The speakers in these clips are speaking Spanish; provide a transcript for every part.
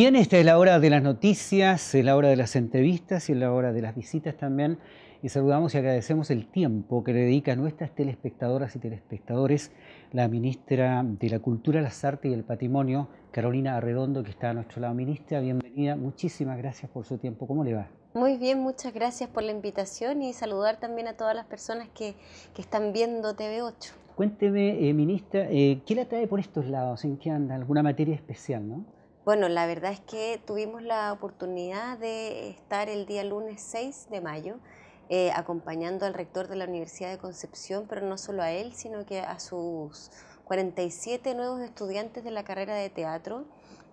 Bien, esta es la hora de las noticias, es la hora de las entrevistas y es la hora de las visitas también. Y saludamos y agradecemos el tiempo que le dedica a nuestras telespectadoras y telespectadores la ministra de la Cultura, las Artes y el Patrimonio, Carolina Arredondo, que está a nuestro lado. Ministra, bienvenida. Muchísimas gracias por su tiempo. ¿Cómo le va? Muy bien, muchas gracias por la invitación y saludar también a todas las personas que, están viendo TV8. Cuénteme, eh, ministra, eh, ¿qué la trae por estos lados? ¿En qué anda? ¿Alguna materia especial, no? Bueno, la verdad es que tuvimos la oportunidad de estar el día lunes 6 de mayo eh, acompañando al rector de la Universidad de Concepción, pero no solo a él, sino que a sus 47 nuevos estudiantes de la carrera de teatro,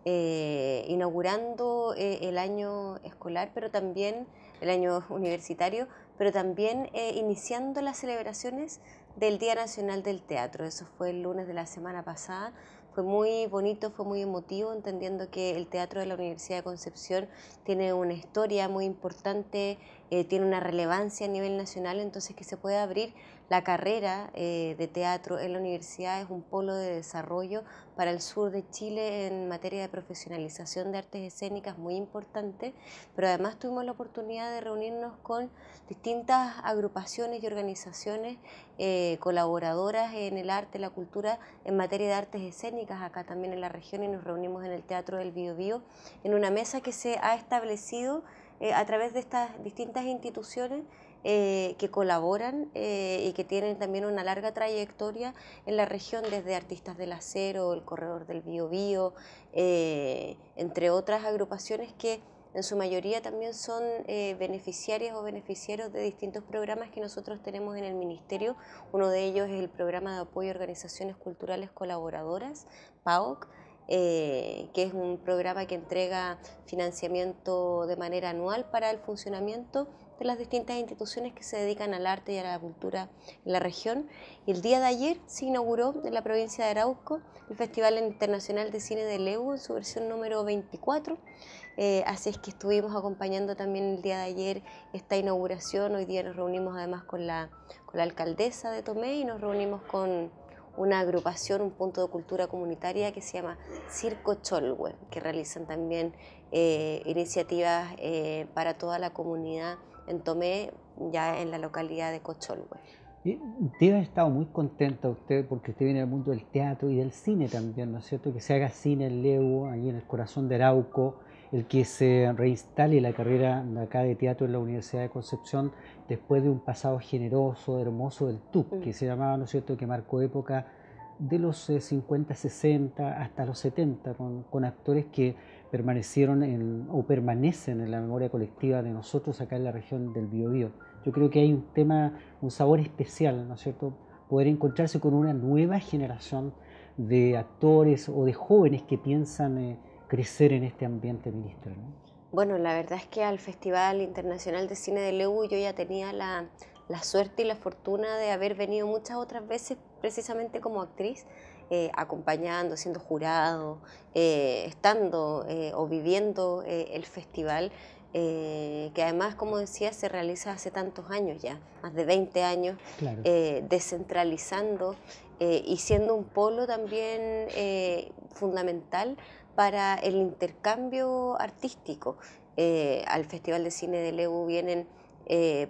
eh, inaugurando eh, el año escolar, pero también el año universitario, pero también iniciando las celebraciones del Día Nacional del Teatro. Eso fue el lunes de la semana pasada fue muy bonito, fue muy emotivo, entendiendo que el Teatro de la Universidad de Concepción tiene una historia muy importante, eh, tiene una relevancia a nivel nacional, entonces que se pueda abrir la carrera eh, de teatro en la universidad es un polo de desarrollo para el sur de Chile en materia de profesionalización de artes escénicas muy importante, pero además tuvimos la oportunidad de reunirnos con distintas agrupaciones y organizaciones eh, colaboradoras en el arte, la cultura, en materia de artes escénicas acá también en la región y nos reunimos en el Teatro del Biobío en una mesa que se ha establecido eh, a través de estas distintas instituciones eh, que colaboran eh, y que tienen también una larga trayectoria en la región, desde Artistas del Acero, el Corredor del Biobío, eh, entre otras agrupaciones que en su mayoría también son eh, beneficiarias o beneficiarios de distintos programas que nosotros tenemos en el Ministerio. Uno de ellos es el Programa de Apoyo a Organizaciones Culturales Colaboradoras, PAOC, que es un programa que entrega financiamiento de manera anual para el funcionamiento de las distintas instituciones que se dedican al arte y a la cultura en la región. Y el día de ayer se inauguró en la provincia de Arauco el Festival Internacional de Cine de Lebu en su versión número 24. Eh, así es que estuvimos acompañando también el día de ayer esta inauguración. Hoy día nos reunimos además con la, con la alcaldesa de Tomé y nos reunimos con una agrupación, un punto de cultura comunitaria que se llama Circo Cholwe, que realizan también eh, iniciativas eh, para toda la comunidad en Tomé, ya en la localidad de Cocholwe. Debe ha estado muy contenta usted porque usted viene del mundo del teatro y del cine también, ¿no es cierto? Que se haga cine en Levo, ahí en el corazón de Arauco, el que se reinstale la carrera acá de teatro en la Universidad de Concepción después de un pasado generoso, hermoso del TUC, que mm. se llamaba, ¿no es cierto?, que marcó época de los 50, eh, 60 hasta los 70 con actores que permanecieron o permanecen en la memoria colectiva de nosotros acá en la región del Biobío. Yo creo que hay un tema, un sabor especial, ¿no es cierto? Poder encontrarse con una nueva generación de actores o de jóvenes que piensan eh, crecer en este ambiente, ministro. Bueno, la verdad es que al Festival Internacional de Cine de Leu yo ya tenía la, la suerte y la fortuna de haber venido muchas otras veces precisamente como actriz eh, acompañando, siendo jurado, eh, estando eh, o viviendo el festival, que además, como decía, se realiza hace tantos años ya, más de 20 años, descentralizando y siendo un polo también fundamental para el intercambio artístico. al Festival de Cine de Leu vienen...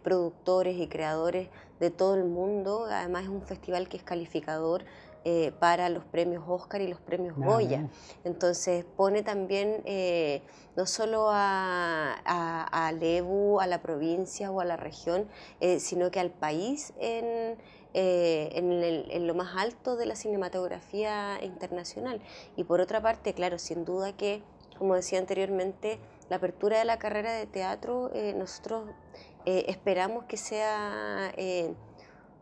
productores y creadores de todo el mundo. Además es un festival que es calificador eh, para los premios Oscar y los premios ah, Goya. Entonces pone también eh, no solo a, a, a, Lebu, a la provincia o a la región, eh, sino que al país en, en, lo más alto de la cinematografía internacional. Y por otra parte, claro, sin duda que, como decía anteriormente, la apertura de la carrera de teatro, nosotros esperamos que sea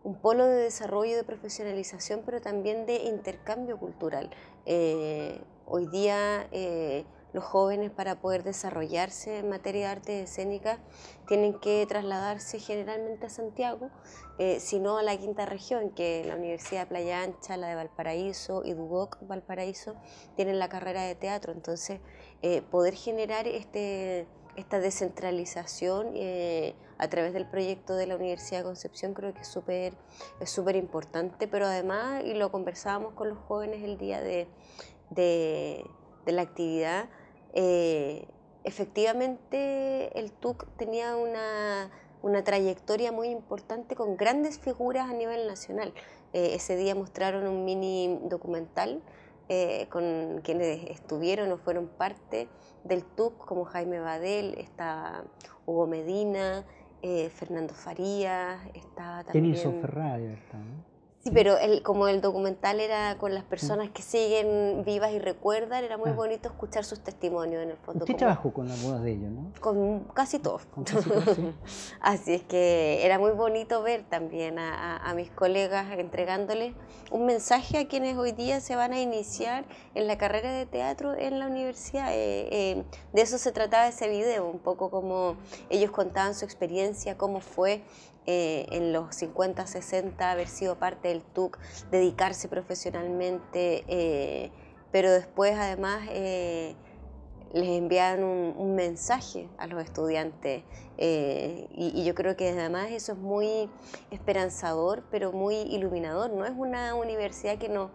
un polo de desarrollo, de profesionalización, pero también de intercambio cultural. Eh, hoy día eh, los jóvenes para poder desarrollarse en materia de arte escénica tienen que trasladarse generalmente a Santiago, eh, sino a la quinta región, que la Universidad de Playa Ancha, la de Valparaíso y Duboc Valparaíso tienen la carrera de teatro. Entonces, poder generar este esta descentralización eh, a través del proyecto de la Universidad de Concepción creo que es súper importante, pero además, y lo conversábamos con los jóvenes el día de, la actividad, eh, efectivamente el TUC tenía una, trayectoria muy importante con grandes figuras a nivel nacional. Eh, ese día mostraron un mini documental eh, con quienes estuvieron o fueron parte del TUC, como Jaime Badel, está Hugo Medina, eh, Fernando Farías, estaba también... Sí, pero como el documental era con las personas que siguen vivas y recuerdan, era muy ah. bonito escuchar sus testimonios en el fondo. Usted trabajó con algunos de ellos, ¿no? Con casi todos. Así es que era muy bonito ver también a, mis colegas entregándoles un mensaje a quienes hoy día se van a iniciar en la carrera de teatro en la universidad. Eh, eh, de eso se trataba ese video, un poco como ellos contaban su experiencia, cómo fue eh, en los 50, 60, haber sido parte del TUC, dedicarse profesionalmente, eh, pero después además eh, les envían un, mensaje a los estudiantes y, yo creo que además eso es muy esperanzador, pero muy iluminador, no es una universidad que no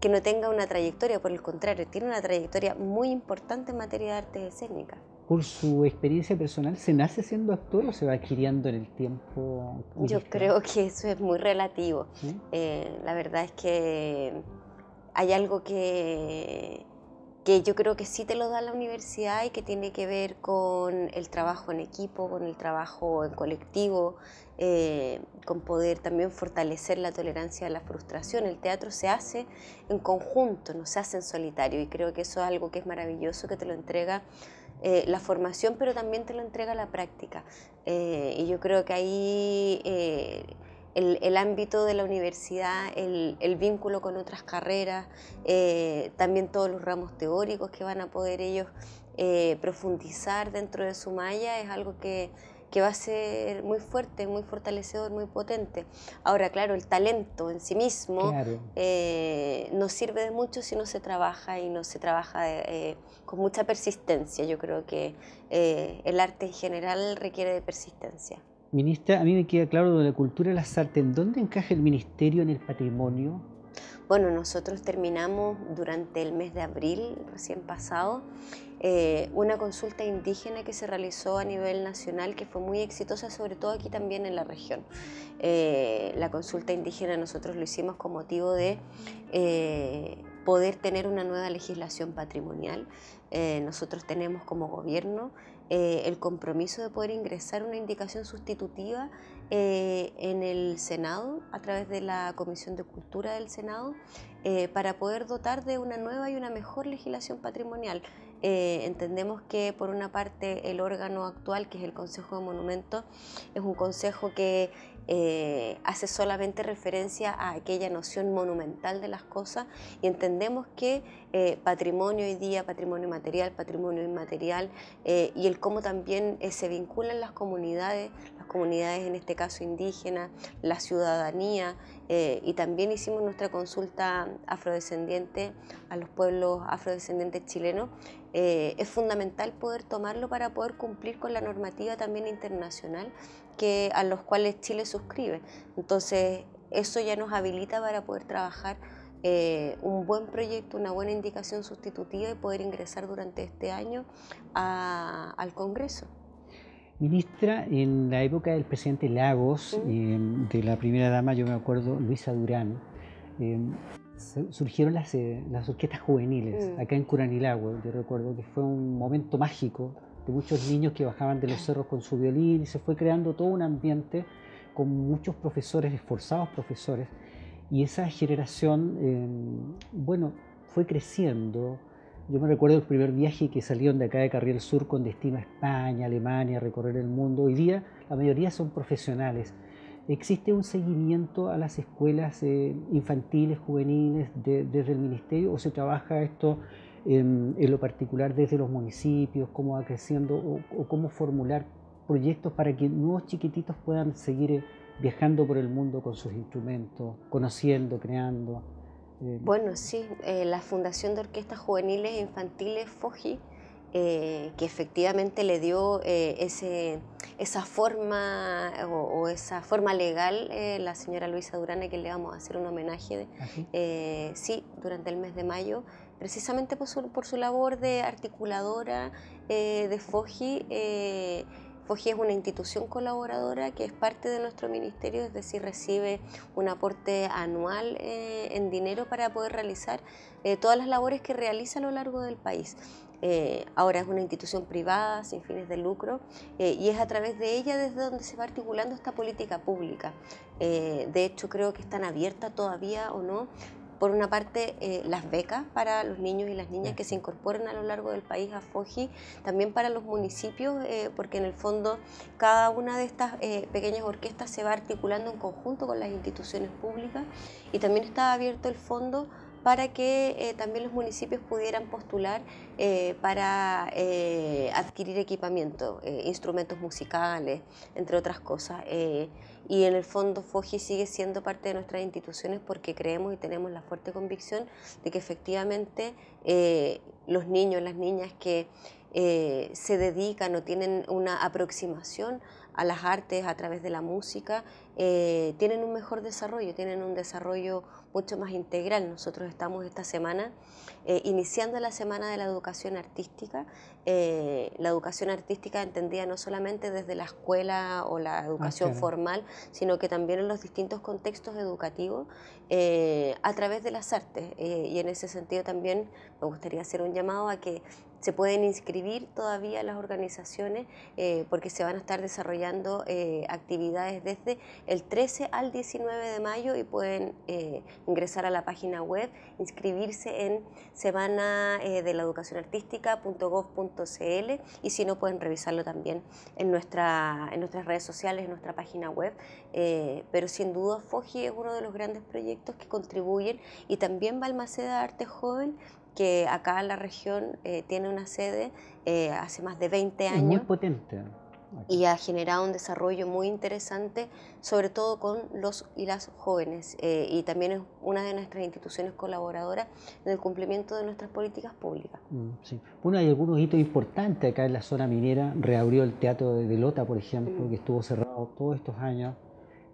que no tenga una trayectoria, por el contrario, tiene una trayectoria muy importante en materia de artes escénicas por su experiencia personal, ¿se nace siendo actor o se va adquiriendo en el tiempo? Yo creo que eso es muy relativo. Eh, la verdad es que hay algo que, que yo creo que sí te lo da la universidad y que tiene que ver con el trabajo en equipo, con el trabajo en colectivo, eh, con poder también fortalecer la tolerancia a la frustración. El teatro se hace en conjunto, no se hace en solitario y creo que eso es algo que es maravilloso, que te lo entrega eh, la formación, pero también te lo entrega la práctica. Eh, y yo creo que ahí eh, el, ámbito de la universidad, el vínculo con otras carreras, también todos los ramos teóricos que van a poder ellos profundizar dentro de su malla, es algo que que va a ser muy fuerte, muy fortalecedor, muy potente. Ahora, claro, el talento en sí mismo eh, no sirve de mucho si no se trabaja y no se trabaja eh, con mucha persistencia. Yo creo que eh, el arte en general requiere de persistencia. Ministra, a mí me queda claro de la cultura de las artes. ¿En dónde encaja el ministerio en el patrimonio? Bueno, nosotros terminamos durante el mes de abril recién pasado eh, una consulta indígena que se realizó a nivel nacional que fue muy exitosa, sobre todo aquí también en la región. Eh, la consulta indígena nosotros lo hicimos con motivo de... Eh, poder tener una nueva legislación patrimonial. nosotros tenemos como gobierno el compromiso de poder ingresar una indicación sustitutiva eh, en el Senado, a través de la Comisión de Cultura del Senado, eh, para poder dotar de una nueva y una mejor legislación patrimonial. Eh, entendemos que por una parte el órgano actual, que es el Consejo de Monumentos, es un consejo que eh, hace solamente referencia a aquella noción monumental de las cosas y entendemos que eh, patrimonio hoy día, patrimonio material, patrimonio inmaterial eh, y el cómo también se vinculan las comunidades, las comunidades en este caso indígenas, la ciudadanía y también hicimos nuestra consulta afrodescendiente a los pueblos afrodescendientes chilenos es fundamental poder tomarlo para poder cumplir con la normativa también internacional a los cuales Chile suscribe. Entonces, eso ya nos habilita para poder trabajar eh, un buen proyecto, una buena indicación sustitutiva y poder ingresar durante este año al Congreso. Ministra, en la época del presidente Lagos, em, de la primera dama, yo me acuerdo, Luisa Durán, em, surgieron las, eh, las orquestas juveniles mm. acá en Curanilagua. Yo recuerdo que fue un momento mágico muchos niños que bajaban de los cerros con su violín y se fue creando todo un ambiente con muchos profesores, esforzados profesores, y esa generación, em, bueno, fue creciendo. Yo me recuerdo el primer viaje que salieron de acá de Carriel Sur con destino a España, Alemania, recorrer el mundo. Hoy día la mayoría son profesionales. Existe un seguimiento a las escuelas eh, infantiles, juveniles, desde el ministerio, o se trabaja esto en, lo particular desde los municipios, cómo va creciendo o, cómo formular proyectos para que nuevos chiquititos puedan seguir eh, viajando por el mundo con sus instrumentos, conociendo, creando. Eh. Bueno, sí, eh, la Fundación de Orquestas Juveniles e Infantiles FOGI, que efectivamente le dio ese, esa forma o, esa forma legal, la señora Luisa Durana, que le vamos a hacer un homenaje, sí, durante el mes de mayo, precisamente por su, labor de articuladora eh, de FOGI. Foji eh, FOGI es una institución colaboradora que es parte de nuestro ministerio, es decir, recibe un aporte anual eh, en dinero para poder realizar todas las labores que realiza a lo largo del país. ahora es una institución privada, sin fines de lucro, y es a través de ella desde donde se va articulando esta política pública. de hecho, creo que están abierta todavía o no por una parte eh, las becas para los niños y las niñas que se incorporen a lo largo del país a Foji, también para los municipios, eh, porque en el fondo cada una de estas eh, pequeñas orquestas se va articulando en conjunto con las instituciones públicas y también está abierto el fondo para que también los municipios pudieran postular para adquirir equipamiento, instrumentos musicales, entre otras cosas y en el fondo FOGI sigue siendo parte de nuestras instituciones porque creemos y tenemos la fuerte convicción de que efectivamente eh, los niños, las niñas que eh, se dedican o tienen una aproximación a las artes a través de la música, eh, tienen un mejor desarrollo, tienen un desarrollo mucho más integral. Nosotros estamos esta semana iniciando la Semana de la Educación Artística eh, la educación artística entendida no solamente desde la escuela o la educación formal, sino que también en los distintos contextos educativos eh, a través de las artes. Eh, y en ese sentido también me gustaría hacer un llamado a que se pueden inscribir todavía las organizaciones eh, porque se van a estar desarrollando eh, actividades desde el 13 al 19 de mayo y pueden eh, ingresar a la página web, inscribirse en semana de la educación artística.gov.cl y si no pueden revisarlo también en, nuestra, en nuestras redes sociales, en nuestra página web. pero sin duda FOGI es uno de los grandes proyectos que contribuyen y también Balmaceda Arte Joven que acá en la región eh, tiene una sede eh, hace más de 20 años. muy potente. ¿eh? Y ha generado un desarrollo muy interesante, sobre todo con los y las jóvenes. y también es una de nuestras instituciones colaboradoras en el cumplimiento de nuestras políticas públicas. Mm, sí. Bueno, hay algunos hitos importantes acá en la zona minera. Reabrió el Teatro de Delota por ejemplo, mm. que estuvo cerrado todos estos años.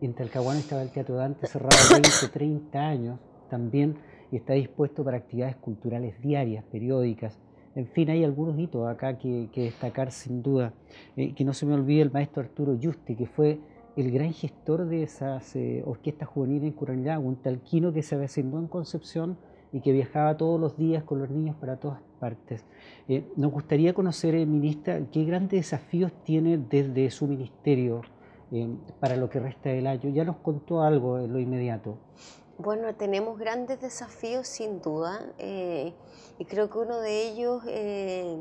En Talcahuano estaba el Teatro Dante cerrado 20, 30 años también y está dispuesto para actividades culturales diarias, periódicas. En fin, hay algunos hitos acá que, destacar sin duda. Eh, que no se me olvide el maestro Arturo Justi que fue el gran gestor de esas eh, orquestas juveniles en Curanilagua, un talquino que se avecindó en Concepción y que viajaba todos los días con los niños para todas partes. Eh, nos gustaría conocer, ministra, qué grandes desafíos tiene desde su ministerio para lo que resta del año. Ya nos contó algo en lo inmediato. Bueno, tenemos grandes desafíos sin duda eh, y creo que uno de ellos eh,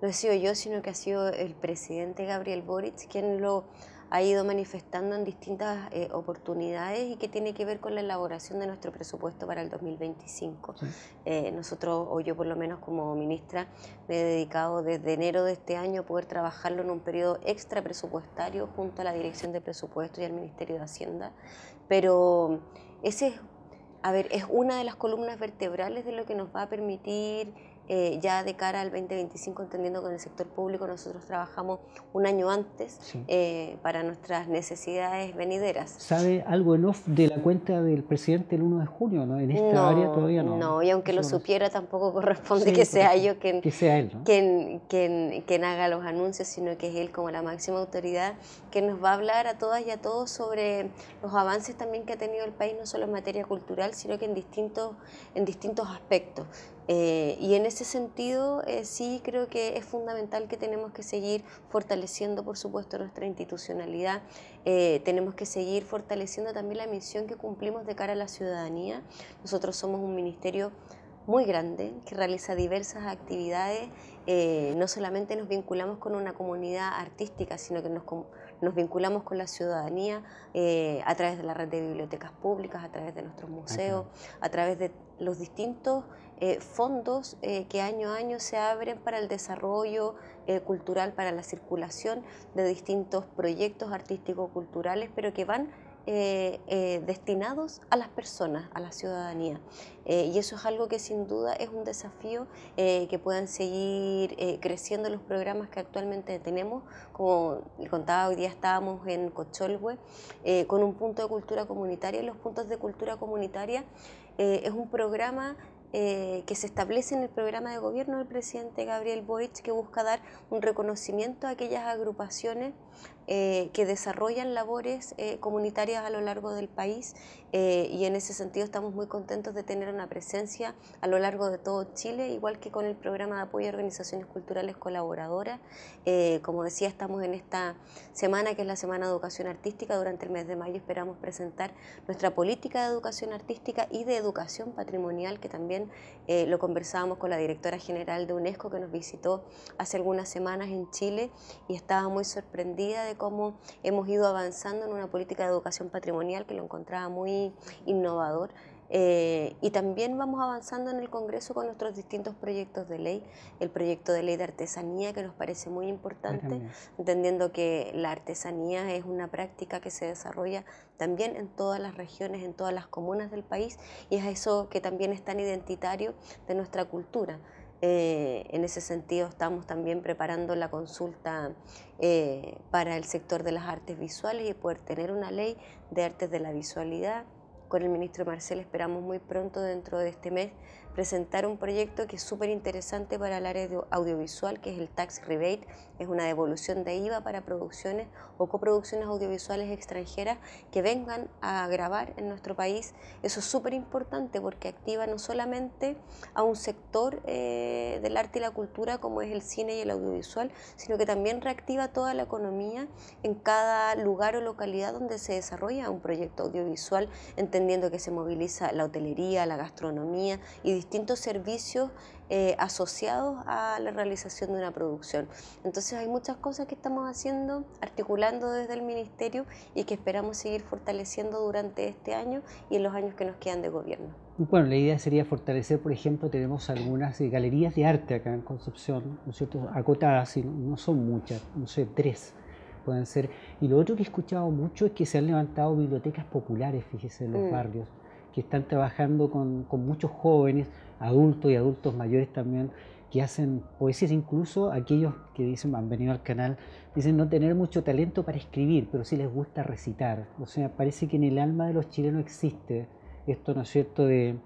no he sido yo, sino que ha sido el presidente Gabriel Boric quien lo ha ido manifestando en distintas eh, oportunidades y que tiene que ver con la elaboración de nuestro presupuesto para el 2025. nosotros, o yo por lo menos como ministra, me he dedicado desde enero de este año a poder trabajarlo en un periodo extra presupuestario junto a la Dirección de Presupuestos y al Ministerio de Hacienda, pero ese es a ver, es una de las columnas vertebrales de lo que nos va a permitir eh, ya de cara al 2025, entendiendo que en el sector público nosotros trabajamos un año antes eh, para nuestras necesidades venideras. ¿Sabe algo en off de la cuenta del presidente el 1 de junio? ¿no? En esta área todavía no. No, y aunque lo supiera, tampoco corresponde que sea yo quien, que sea él, quien, quien, haga los anuncios, sino que es él como la máxima autoridad que nos va a hablar a todas y a todos sobre los avances también que ha tenido el país, no solo en materia cultural, sino que en distintos, en distintos aspectos eh, y en ese sentido, eh, sí creo que es fundamental que tenemos que seguir fortaleciendo, por supuesto, nuestra institucionalidad, eh, tenemos que seguir fortaleciendo también la misión que cumplimos de cara a la ciudadanía. Nosotros somos un ministerio muy grande que realiza diversas actividades. no solamente nos vinculamos con una comunidad artística, sino que nos, nos vinculamos con la ciudadanía a través de la red de bibliotecas públicas, a través de nuestros museos, a través de los distintos eh, fondos eh, que año a año se abren para el desarrollo eh, cultural, para la circulación de distintos proyectos artísticos culturales pero que van destinados a las personas, a la ciudadanía. y eso es algo que sin duda es un desafío que puedan seguir creciendo los programas que actualmente tenemos. Como contaba, hoy día estábamos en Cocholhue con un punto de cultura comunitaria los puntos de cultura comunitaria es un programa eh, que se establece en el programa de gobierno del presidente Gabriel Boric, que busca dar un reconocimiento a aquellas agrupaciones eh, que desarrollan labores eh, comunitarias a lo largo del país eh, y en ese sentido estamos muy contentos de tener una presencia a lo largo de todo Chile, igual que con el programa de apoyo a organizaciones culturales colaboradoras. como decía, estamos en esta semana que es la Semana de Educación Artística. Durante el mes de mayo esperamos presentar nuestra política de educación artística y de educación patrimonial, que también lo conversábamos con la directora general de UNESCO que nos visitó hace algunas semanas en Chile y estaba muy sorprendida cómo hemos ido avanzando en una política de educación patrimonial que lo encontraba muy innovador. Eh, y también vamos avanzando en el Congreso con nuestros distintos proyectos de ley, el proyecto de ley de artesanía que nos parece muy importante, entendiendo que la artesanía es una práctica que se desarrolla también en todas las regiones, en todas las comunas del país y es eso que también es tan identitario de nuestra cultura. Eh, en ese sentido estamos también preparando la consulta eh, para el sector de las artes visuales y poder tener una ley de artes de la visualidad. Con el ministro Marcel esperamos muy pronto, dentro de este mes, presentar un proyecto que es súper interesante para el área audiovisual, que es el Tax Rebate, es una devolución de IVA para producciones o coproducciones audiovisuales extranjeras que vengan a grabar en nuestro país. Eso es súper importante porque activa no solamente a un sector eh, del arte y la cultura como es el cine y el audiovisual, sino que también reactiva toda la economía en cada lugar o localidad donde se desarrolla un proyecto audiovisual, entendiendo que se moviliza la hotelería, la gastronomía y distintos servicios eh, asociados a la realización de una producción. Entonces hay muchas cosas que estamos haciendo, articulando desde el Ministerio y que esperamos seguir fortaleciendo durante este año y en los años que nos quedan de gobierno. Bueno, la idea sería fortalecer, por ejemplo, tenemos algunas eh, galerías de arte acá en Concepción, cierto? Acotadas, no son muchas, no sé, tres pueden ser. Y lo otro que he escuchado mucho es que se han levantado bibliotecas populares, fíjese, en los mm. barrios que están trabajando con, muchos jóvenes, adultos y adultos mayores también, que hacen poesías, incluso aquellos que dicen, han venido al canal, dicen no tener mucho talento para escribir, pero sí les gusta recitar. O sea, parece que en el alma de los chilenos existe esto, ¿no es cierto?, de,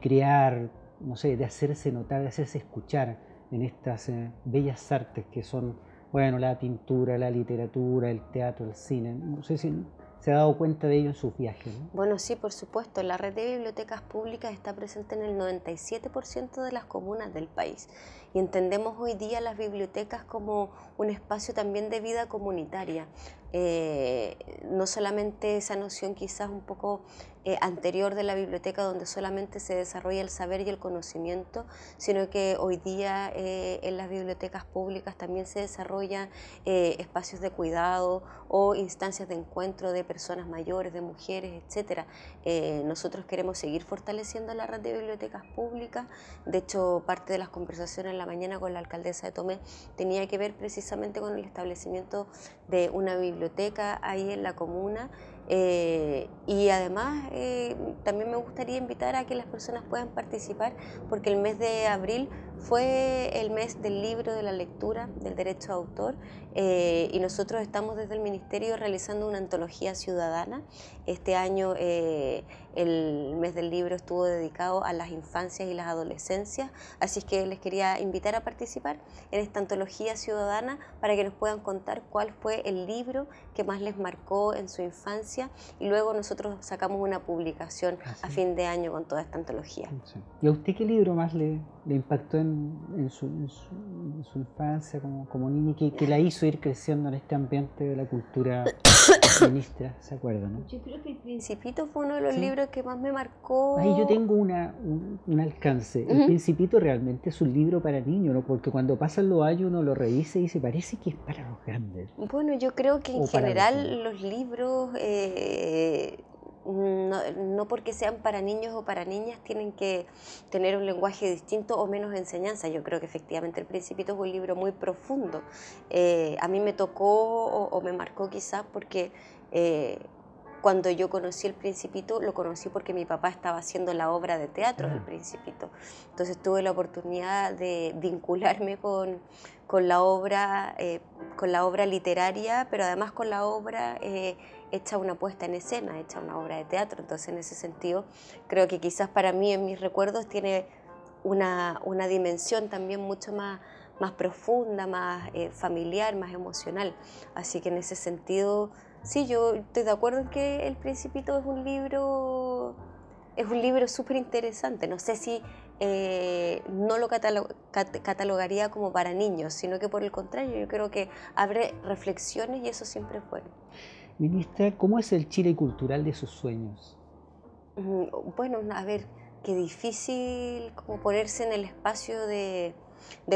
crear, no sé, de hacerse notar, de hacerse escuchar en estas eh, bellas artes que son, bueno, la pintura, la literatura, el teatro, el cine, no sé si se ha dado cuenta de ello en sus viajes. Bueno, sí, por supuesto. La red de bibliotecas públicas está presente en el 97% de las comunas del país y entendemos hoy día las bibliotecas como un espacio también de vida comunitaria. Eh, no solamente esa noción quizás un poco eh, anterior de la biblioteca donde solamente se desarrolla el saber y el conocimiento, sino que hoy día eh, en las bibliotecas públicas también se desarrollan espacios de cuidado o instancias de encuentro de personas mayores, de mujeres, etc. nosotros queremos seguir fortaleciendo la red de bibliotecas públicas, de hecho parte de las conversaciones en la mañana con la alcaldesa de Tomé tenía que ver precisamente con el establecimiento de una biblioteca ahí en la comuna. Eh, y además eh, también me gustaría invitar a que las personas puedan participar porque el mes de abril fue el mes del libro, de la lectura, del derecho a autor eh, y nosotros estamos desde el Ministerio realizando una antología ciudadana. Este año eh, el mes del libro estuvo dedicado a las infancias y las adolescencias, así es que les quería invitar a participar en esta antología ciudadana para que nos puedan contar cuál fue el libro que más les marcó en su infancia y luego nosotros sacamos una publicación ah, a fin de año con toda esta antología. ¿Y a usted qué libro más le le impactó en, su, infancia como, como niña que, que, la hizo ir creciendo en este ambiente de la cultura feminista, ¿se acuerdan? Yo creo que El Principito fue uno de los libros que más me marcó. Ahí yo tengo un, alcance. El Principito realmente es un libro para niños, ¿no? porque cuando pasan los años uno lo revisa y se parece que es para los grandes. Bueno, yo creo que en general los, libros... Eh, Mm, no, porque sean para niños o para niñas tienen que tener un lenguaje distinto o menos enseñanza. Yo creo que efectivamente El Principito es un libro muy profundo. Eh, a mí me tocó o, me marcó quizás porque eh, cuando yo conocí El Principito lo conocí porque mi papá estaba haciendo la obra de teatro del mm. Principito. Entonces tuve la oportunidad de vincularme con, la obra, eh, con la obra literaria, pero además con la obra hecha una puesta en escena, hecha una obra de teatro. Entonces, en ese sentido, creo que quizás para mí, en mis recuerdos, tiene una, una dimensión también mucho más, más profunda, más eh, familiar, más emocional. Así que en ese sentido, sí, yo estoy de acuerdo en que El Principito es un libro... Es un libro súper interesante. No sé si eh, no lo catalogaría como para niños, sino que por el contrario, yo creo que abre reflexiones y eso siempre es bueno. Ministra, ¿cómo es el Chile cultural de sus sueños? Mm, bueno, a ver, qué difícil como ponerse en el espacio del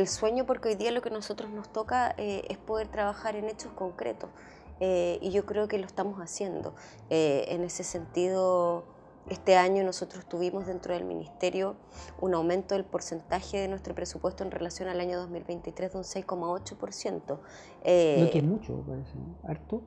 sueño porque hoy día lo que a nosotros nos toca eh, es poder trabajar en hechos concretos eh, y yo creo que lo estamos haciendo. Eh, en ese sentido, este año nosotros tuvimos dentro del Ministerio un aumento del porcentaje de nuestro presupuesto en relación al año 2023 de un 6,8%. No que es mucho, parece, ¿no? ¿Harto?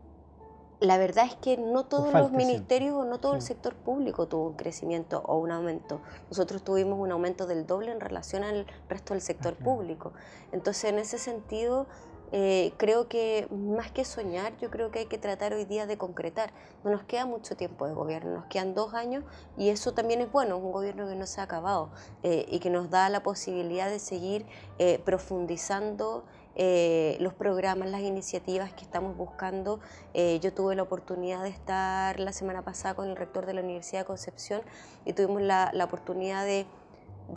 la verdad es que no todos los ministerios o no todo el sector público tuvo un crecimiento o un aumento. Nosotros tuvimos un aumento del doble en relación al resto del sector público. Entonces, en ese sentido, eh, creo que más que soñar, yo creo que hay que tratar hoy día de concretar. No nos queda mucho tiempo de gobierno, nos quedan dos años y eso también es bueno, es un gobierno que no se ha acabado eh, y que nos da la posibilidad de seguir eh, profundizando eh, los programas, las iniciativas que estamos buscando. Eh, yo tuve la oportunidad de estar la semana pasada con el rector de la Universidad de Concepción y tuvimos la, oportunidad de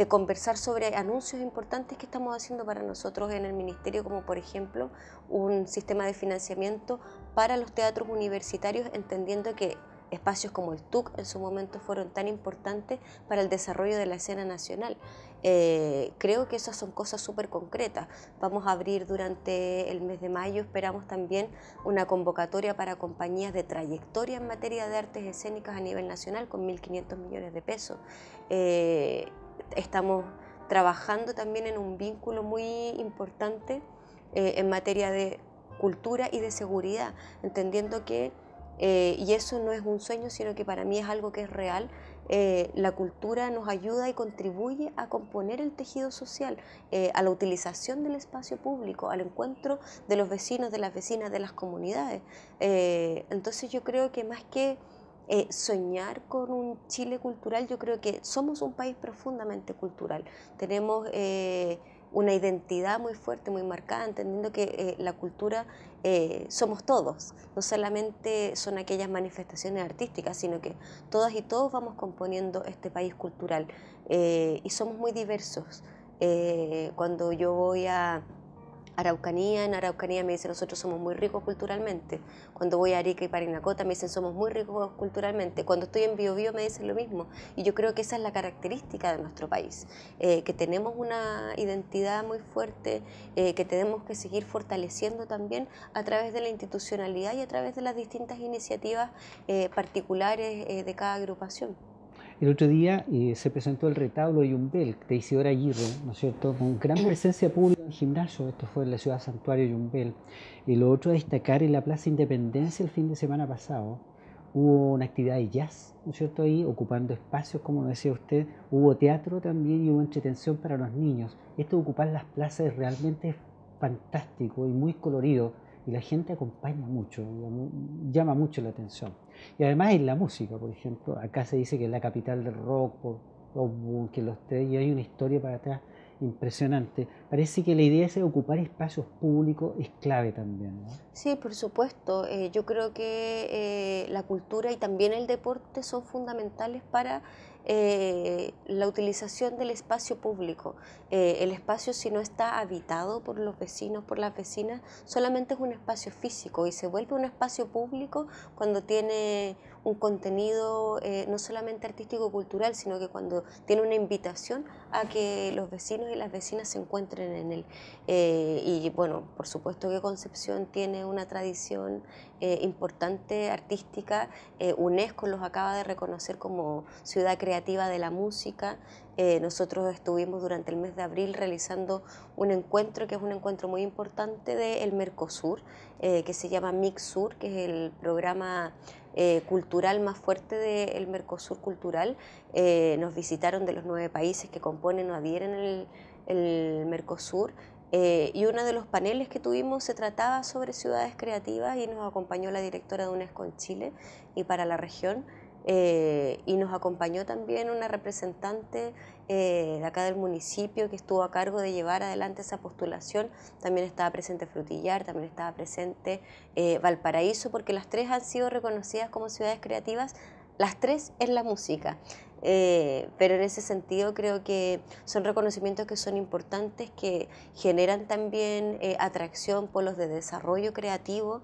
conversar sobre anuncios importantes que estamos haciendo para nosotros en el Ministerio, como por ejemplo un sistema de financiamiento para los teatros universitarios, entendiendo que espacios como el TUC en su momento fueron tan importantes para el desarrollo de la escena nacional. Eh, creo que esas son cosas súper concretas. Vamos a abrir durante el mes de mayo, esperamos también una convocatoria para compañías de trayectoria en materia de artes escénicas a nivel nacional con 1.500 millones de pesos. Eh, estamos trabajando también en un vínculo muy importante eh, en materia de cultura y de seguridad, entendiendo que, y eso no es un sueño, sino que para mí es algo que es real, eh, la cultura nos ayuda y contribuye a componer el tejido social, eh, a la utilización del espacio público, al encuentro de los vecinos, de las vecinas, de las comunidades. Eh, entonces yo creo que más que soñar con un Chile cultural, yo creo que somos un país profundamente cultural. Tenemos una identidad muy fuerte, muy marcada, entendiendo que eh, la cultura eh, somos todos, no solamente son aquellas manifestaciones artísticas, sino que todas y todos vamos componiendo este país cultural eh, y somos muy diversos. cuando yo voy a Araucanía, en Araucanía me dicen nosotros somos muy ricos culturalmente. Cuando voy a Arica y Parinacota me dicen somos muy ricos culturalmente. Cuando estoy en Biobío me dicen lo mismo. Y yo creo que esa es la característica de nuestro país, eh, que tenemos una identidad muy fuerte, eh, que tenemos que seguir fortaleciendo también a través de la institucionalidad y a través de las distintas iniciativas eh, particulares de cada agrupación. El otro día eh, se presentó el retablo de Yumbel de Isidora Aguirre, ¿no es cierto?, con gran presencia pública en gimnasio, esto fue en la ciudad santuario Yumbel. Y lo otro a destacar en la Plaza Independencia el fin de semana pasado, hubo una actividad de jazz, ¿no es cierto?, ahí ocupando espacios, como decía usted, hubo teatro también y hubo entretención para los niños. Esto de ocupar las plazas realmente fantástico y muy colorido y la gente acompaña mucho, llama mucho la atención. Y además en la música, por ejemplo, acá se dice que es la capital del rock, por que los tres, y hay una historia para atrás impresionante. Parece que la idea es ocupar espacios públicos es clave también. Sí, por supuesto. Eh, yo creo que eh, la cultura y también el deporte son fundamentales para eh, la utilización del espacio público. Eh, el espacio si no está habitado por los vecinos, por las vecinas, solamente es un espacio físico y se vuelve un espacio público cuando tiene un contenido eh, no solamente artístico-cultural, sino que cuando tiene una invitación a que los vecinos y las vecinas se encuentren en él. Eh, y bueno, por supuesto que Concepción tiene una tradición eh, importante artística. UNESCO los acaba de reconocer como ciudad creativa de la música. nosotros estuvimos durante el mes de abril realizando un encuentro que es un encuentro muy importante del Mercosur, que se llama MIXUR, que es el programa eh, cultural más fuerte del Mercosur cultural. Eh, nos visitaron de los nueve países que componen o adhieren el, Mercosur. Eh, y uno de los paneles que tuvimos se trataba sobre ciudades creativas y nos acompañó la directora de UNESCO en Chile y para la región. y nos acompañó también una representante eh, de acá del municipio que estuvo a cargo de llevar adelante esa postulación. También estaba presente Frutillar, también estaba presente eh, Valparaíso, porque las tres han sido reconocidas como ciudades creativas, las tres en la música. Eh, pero en ese sentido creo que son reconocimientos que son importantes, que generan también atracción, polos de desarrollo creativo,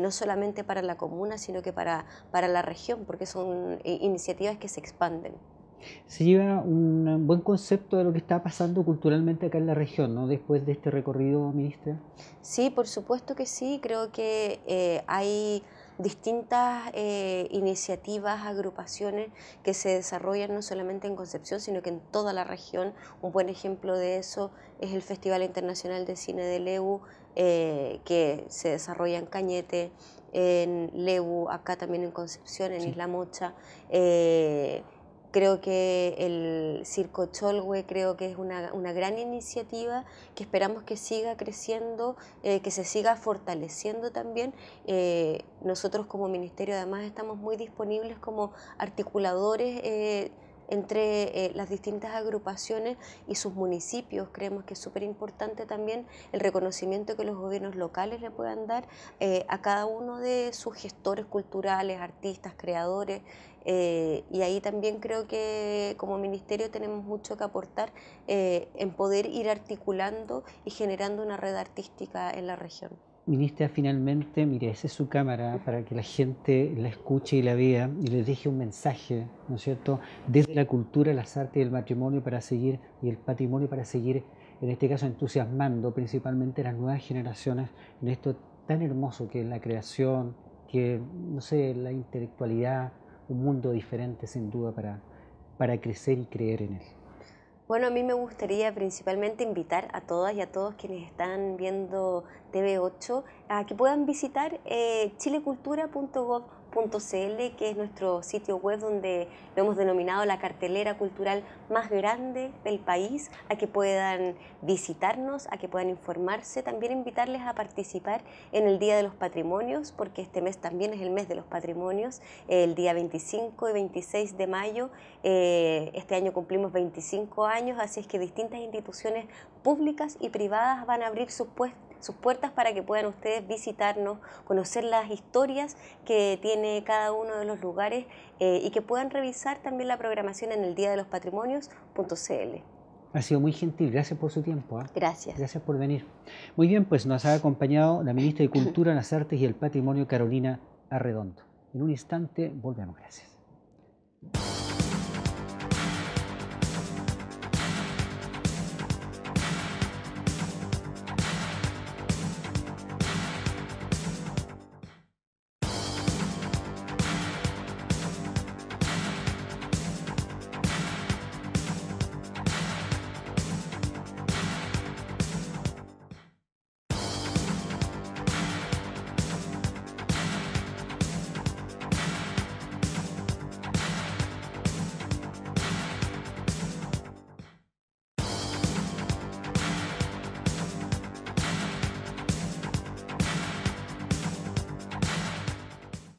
no solamente para la comuna, sino que para la región, porque son iniciativas que se expanden se lleva un buen concepto de lo que está pasando culturalmente acá en la región, ¿no? Después de este recorrido, ministra. Sí, por supuesto que sí. Creo que eh, hay distintas eh, iniciativas, agrupaciones que se desarrollan no solamente en Concepción, sino que en toda la región. Un buen ejemplo de eso es el Festival Internacional de Cine de Leu, eh, que se desarrolla en Cañete, en Leu, acá también en Concepción, en Isla Mocha. Creo que el Circo Cholwe creo que es una, una gran iniciativa que esperamos que siga creciendo, eh, que se siga fortaleciendo también. Eh, nosotros como Ministerio además estamos muy disponibles como articuladores eh, entre eh, las distintas agrupaciones y sus municipios. Creemos que es súper importante también el reconocimiento que los gobiernos locales le puedan dar eh, a cada uno de sus gestores culturales, artistas, creadores. Eh, y ahí también creo que como ministerio tenemos mucho que aportar en poder ir articulando y generando una red artística en la región. Ministra, finalmente, mire, esa es su cámara para que la gente la escuche y la vea y les deje un mensaje, ¿no es cierto?, desde la cultura, las artes y el matrimonio para seguir, y el patrimonio para seguir, en este caso, entusiasmando principalmente a las nuevas generaciones en esto tan hermoso que es la creación, que, no sé, la intelectualidad, un mundo diferente sin duda para, para crecer y creer en él. Bueno, a mí me gustaría principalmente invitar a todas y a todos quienes están viendo TV8 a que puedan visitar eh, chilecultura.gov que es nuestro sitio web donde lo hemos denominado la cartelera cultural más grande del país, a que puedan visitarnos, a que puedan informarse, también invitarles a participar en el Día de los Patrimonios, porque este mes también es el mes de los patrimonios, el día 25 y 26 de mayo, eh, este año cumplimos 25 años, así es que distintas instituciones públicas y privadas van a abrir sus puestos sus puertas para que puedan ustedes visitarnos, conocer las historias que tiene cada uno de los lugares eh, y que puedan revisar también la programación en el día de los patrimonios.cl. Ha sido muy gentil, gracias por su tiempo. ¿ah? Gracias. Gracias por venir. Muy bien, pues nos ha acompañado la ministra de Cultura, las Artes y el Patrimonio, Carolina Arredondo. En un instante volvemos, gracias.